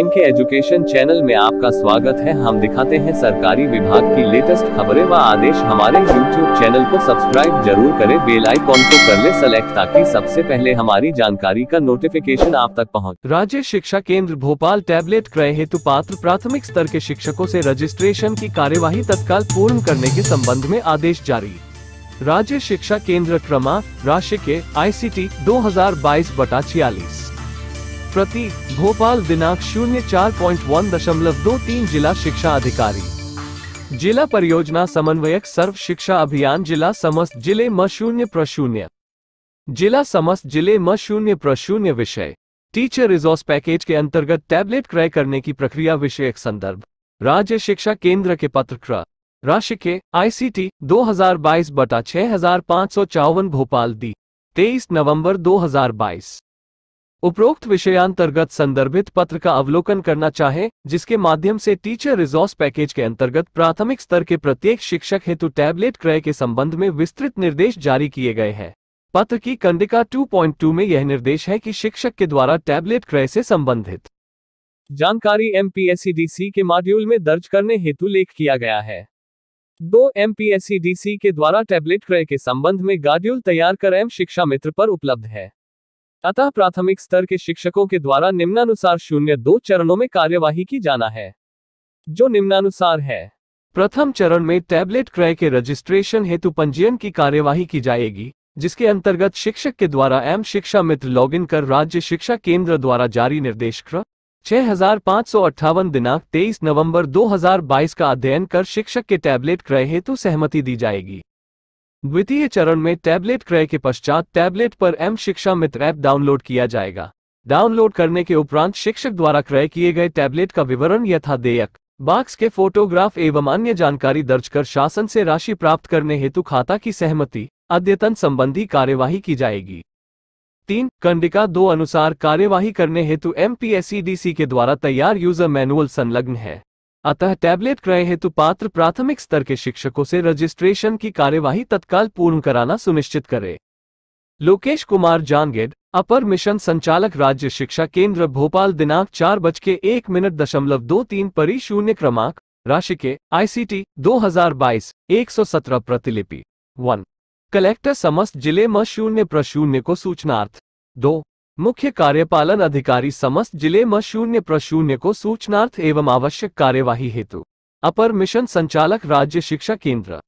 इनके education channel में आपका स्वागत है हम दिखाते हैं सरकारी विभाग की लेटेस्ट खबरें व आदेश हमारे यूट्यूब चैनल को सब्सक्राइब जरूर करें बेल आइकॉन को कर ले सेलेक्ट ताकि सबसे पहले हमारी जानकारी का नोटिफिकेशन आप तक पहुंच। राज्य शिक्षा केंद्र भोपाल टैबलेट क्रय हेतु पात्र प्राथमिक स्तर के शिक्षकों ऐसी रजिस्ट्रेशन की कार्यवाही तत्काल पूर्ण करने के संबंध में आदेश जारी राज्य शिक्षा केंद्र क्रमा राशि के आई सी टी दो हजार बाईस बटा छियालीस प्रति भोपाल दिनांक शून्य चार पॉइंट वन दशमलव दो तीन जिला शिक्षा अधिकारी जिला परियोजना समन्वयक सर्व शिक्षा अभियान जिला समस्त जिले म शून्य प्रशून्य जिला समस्त जिले म शून्य प्रशून्य विषय टीचर रिजोर्स पैकेज के अंतर्गत टैबलेट क्रय करने की प्रक्रिया विषयक संदर्भ राज्य शिक्षा केंद्र के पत्र क्र राशि के आईसीटी 2022 बटा छह भोपाल दी 23 नवंबर 2022 उपरोक्त विषयांतर्गत संदर्भित पत्र का अवलोकन करना चाहें जिसके माध्यम से टीचर रिजोर्स पैकेज के अंतर्गत प्राथमिक स्तर के प्रत्येक शिक्षक हेतु टैबलेट क्रय के संबंध में विस्तृत निर्देश जारी किए गए हैं पत्र की कंडिका 2.2 में यह निर्देश है कि शिक्षक के द्वारा टैबलेट क्रय से संबंधित जानकारी एम के मॉड्यूल में दर्ज करने हेतु लेख किया गया है दो एम के द्वारा टैबलेट क्रय के संबंध में गाड्यूल तैयार कर एम शिक्षा मित्र पर उपलब्ध है अतः प्राथमिक स्तर के शिक्षकों के द्वारा निम्नानुसार शून्य दो चरणों में कार्यवाही की जाना है जो निम्नानुसार है प्रथम चरण में टैबलेट क्रय के रजिस्ट्रेशन हेतु पंजीयन की कार्यवाही की जाएगी जिसके अंतर्गत शिक्षक के द्वारा एम शिक्षा मित्र लॉगिन कर राज्य शिक्षा केंद्र द्वारा जारी निर्देश क्र छह दिनांक 23 नवंबर 2022 का अध्ययन कर शिक्षक के टैबलेट क्रय हेतु सहमति दी जाएगी द्वितीय चरण में टैबलेट क्रय के पश्चात टैबलेट पर एम शिक्षा मित्र ऐप डाउनलोड किया जाएगा डाउनलोड करने के उपरांत शिक्षक द्वारा क्रय किए गए टैबलेट का विवरण यथादेयक बाक्स के फोटोग्राफ एवं अन्य जानकारी दर्ज कर शासन से राशि प्राप्त करने हेतु खाता की सहमति अद्यतन संबंधी कार्यवाही की जाएगी तीन कंडिका दो अनुसार कार्यवाही करने हेतु एम के द्वारा तैयार यूजर मैनुअल संलग्न है अतः टैबलेट क्रय हेतु पात्र प्राथमिक स्तर के शिक्षकों से रजिस्ट्रेशन की कार्यवाही तत्काल पूर्ण कराना सुनिश्चित करें लोकेश कुमार जानगेड अपर मिशन संचालक राज्य शिक्षा केंद्र भोपाल दिनांक चार बज के एक मिनट दशमलव दो तीन परी शून्य क्रमांक राशि के आईसीटी 2022 सत्रह प्रतिलिपि वन कलेक्टर समस्त जिले में शून्य प्रशून्य को सूचनार्थ दो मुख्य कार्यपालन अधिकारी समस्त जिले में शून्य प्रशून्य को सूचनार्थ एवं आवश्यक कार्यवाही हेतु अपर मिशन संचालक राज्य शिक्षा केंद्र